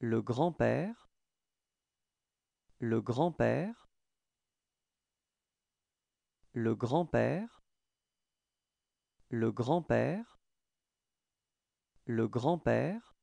le grand-père, le grand-père, le grand-père, le grand-père, le grand-père,